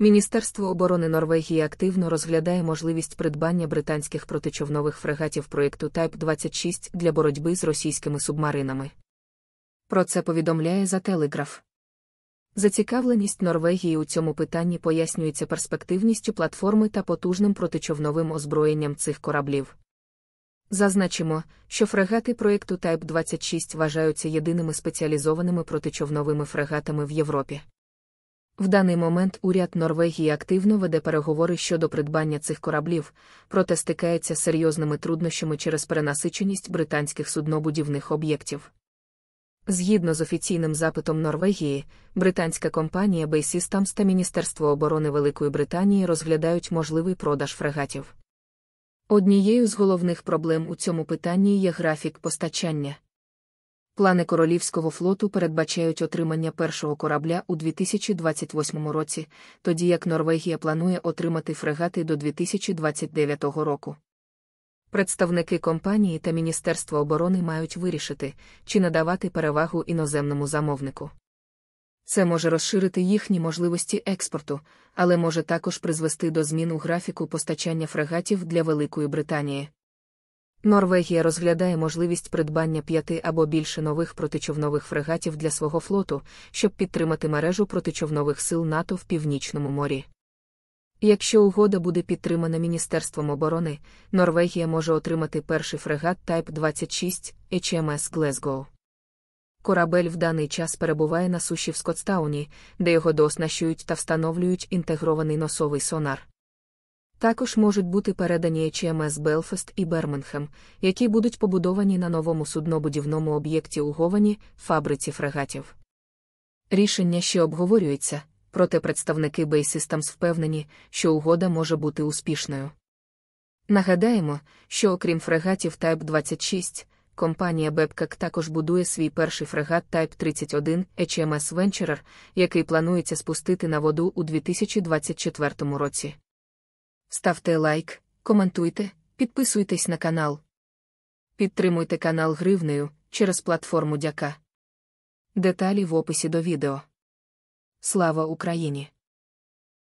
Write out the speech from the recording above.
Міністерство оборони Норвегії активно розглядає можливість придбання британських протичовнових фрегатів проєкту Type 26 для боротьби з російськими субмаринами. Про це повідомляє за Телеграф. Зацікавленість Норвегії у цьому питанні пояснюється перспективністю платформи та потужним протичовновим озброєнням цих кораблів. Зазначимо, що фрегати проєкту Type 26 вважаються єдиними спеціалізованими протичовновими фрегатами в Європі. В даний момент уряд Норвегії активно веде переговори щодо придбання цих кораблів, проте стикається з серйозними труднощами через перенасиченість британських суднобудівних об'єктів. Згідно з офіційним запитом Норвегії, британська компанія Baysystems та Міністерство оборони Великої Британії розглядають можливий продаж фрегатів. Однією з головних проблем у цьому питанні є графік постачання. Плани королівського флоту передбачають отримання першого корабля у 2028 році, тоді як Норвегія планує отримати фрегати до 2029 року. Представники компанії та Міністерства оборони мають вирішити, чи надавати перевагу іноземному замовнику. Це може розширити їхні можливості експорту, але може також призвести до змін у графіку постачання фрегатів для Великої Британії. Норвегія розглядає можливість придбання п'яти або більше нових протичовнових фрегатів для свого флоту, щоб підтримати мережу протичовнових сил НАТО в північному морі. Якщо угода буде підтримана Міністерством оборони, Норвегія може отримати перший фрегат Type 26 HMS Glasgow. Корабель в даний час перебуває на суші в Скотстауні, де його дооснащують та встановлюють інтегрований носовий сонар. Також можуть бути передані HMS Белфаст і Берменхем, які будуть побудовані на новому суднобудівному об'єкті у Говані, фабриці фрегатів. Рішення ще обговорюється, проте представники Bay впевнені, що угода може бути успішною. Нагадаємо, що окрім фрегатів Type 26, компанія Бебкак також будує свій перший фрегат Type 31 HMS Venturer, який планується спустити на воду у 2024 році. Ставте лайк, коментуйте, підписуйтесь на канал. Підтримуйте канал гривнею через платформу Дяка. Деталі в описі до відео. Слава Україні!